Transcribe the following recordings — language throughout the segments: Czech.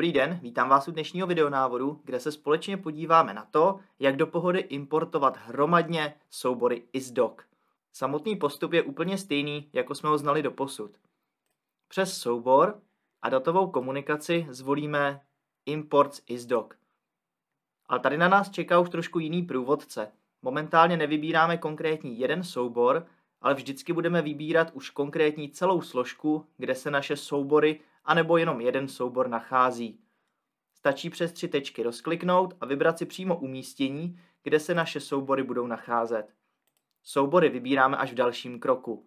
Dobrý den, vítám vás u dnešního videonávodu, kde se společně podíváme na to, jak do pohody importovat hromadně soubory ISDOC. Samotný postup je úplně stejný, jako jsme ho znali do posud. Přes soubor a datovou komunikaci zvolíme Import ISDOC. Ale tady na nás čeká už trošku jiný průvodce. Momentálně nevybíráme konkrétní jeden soubor, ale vždycky budeme vybírat už konkrétní celou složku, kde se naše soubory anebo jenom jeden soubor nachází. Stačí přes tři tečky rozkliknout a vybrat si přímo umístění, kde se naše soubory budou nacházet. Soubory vybíráme až v dalším kroku.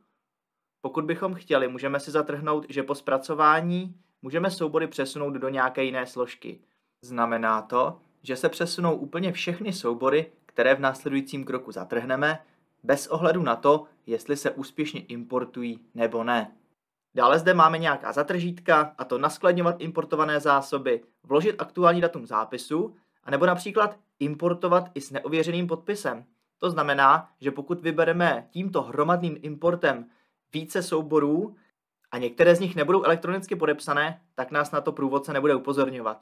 Pokud bychom chtěli, můžeme si zatrhnout, že po zpracování můžeme soubory přesunout do nějaké jiné složky. Znamená to, že se přesunou úplně všechny soubory, které v následujícím kroku zatrhneme, bez ohledu na to, jestli se úspěšně importují nebo ne. Dále zde máme nějaká zatržitka, a to naskladňovat importované zásoby, vložit aktuální datum zápisu, anebo například importovat i s neověřeným podpisem. To znamená, že pokud vybereme tímto hromadným importem více souborů a některé z nich nebudou elektronicky podepsané, tak nás na to průvodce nebude upozorňovat.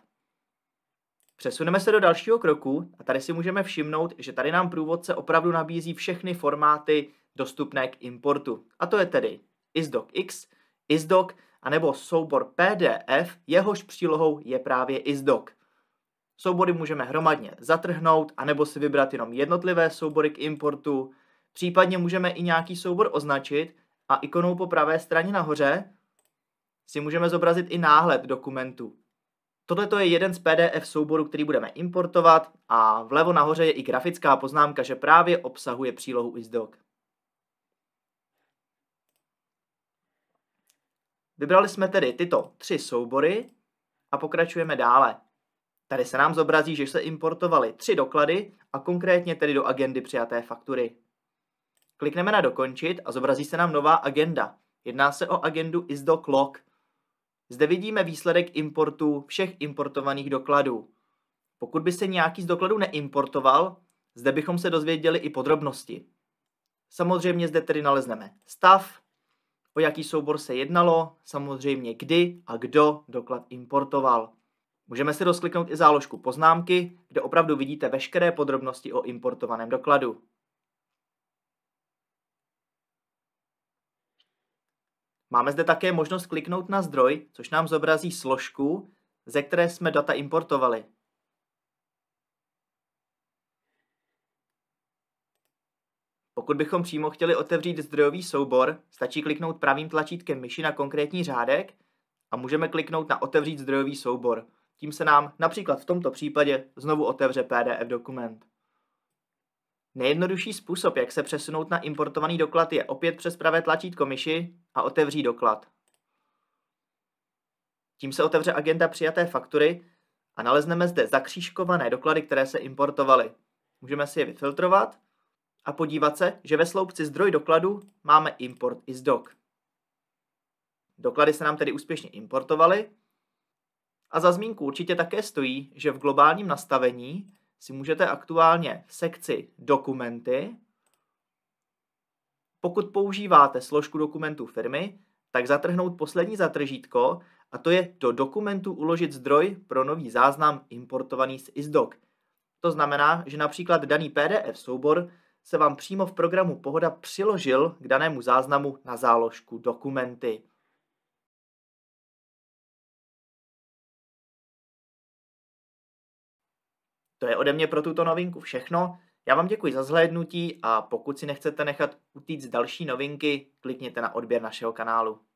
Přesuneme se do dalšího kroku a tady si můžeme všimnout, že tady nám průvodce opravdu nabízí všechny formáty dostupné k importu. A to je tedy ISDOCX, ISDOC a nebo soubor PDF, jehož přílohou je právě ISDOC. Soubory můžeme hromadně zatrhnout a nebo si vybrat jenom jednotlivé soubory k importu, případně můžeme i nějaký soubor označit a ikonou po pravé straně nahoře si můžeme zobrazit i náhled dokumentu. Tohle je jeden z PDF souborů, který budeme importovat a vlevo nahoře je i grafická poznámka, že právě obsahuje přílohu ISDOC. Vybrali jsme tedy tyto tři soubory a pokračujeme dále. Tady se nám zobrazí, že se importovaly tři doklady a konkrétně tedy do agendy přijaté faktury. Klikneme na dokončit a zobrazí se nám nová agenda. Jedná se o agendu ISDOC log, zde vidíme výsledek importu všech importovaných dokladů. Pokud by se nějaký z dokladů neimportoval, zde bychom se dozvěděli i podrobnosti. Samozřejmě zde tedy nalezneme stav, o jaký soubor se jednalo, samozřejmě kdy a kdo doklad importoval. Můžeme si rozkliknout i záložku poznámky, kde opravdu vidíte veškeré podrobnosti o importovaném dokladu. Máme zde také možnost kliknout na zdroj, což nám zobrazí složku, ze které jsme data importovali. Pokud bychom přímo chtěli otevřít zdrojový soubor, stačí kliknout pravým tlačítkem myši na konkrétní řádek a můžeme kliknout na otevřít zdrojový soubor. Tím se nám například v tomto případě znovu otevře PDF dokument. Nejjednodušší způsob, jak se přesunout na importovaný doklad, je opět přes pravé tlačítko myši a otevří doklad. Tím se otevře agenda přijaté faktury a nalezneme zde zakřížkované doklady, které se importovaly. Můžeme si je vyfiltrovat a podívat se, že ve sloupci zdroj dokladu máme import is doc. Doklady se nám tedy úspěšně importovaly a za zmínku určitě také stojí, že v globálním nastavení si můžete aktuálně v sekci Dokumenty, pokud používáte složku dokumentů firmy, tak zatrhnout poslední zatržítko a to je do dokumentu uložit zdroj pro nový záznam importovaný z ISDOC. To znamená, že například daný PDF soubor se vám přímo v programu Pohoda přiložil k danému záznamu na záložku dokumenty. To je ode mě pro tuto novinku všechno. Já vám děkuji za zhlédnutí a pokud si nechcete nechat utíct další novinky, klikněte na odběr našeho kanálu.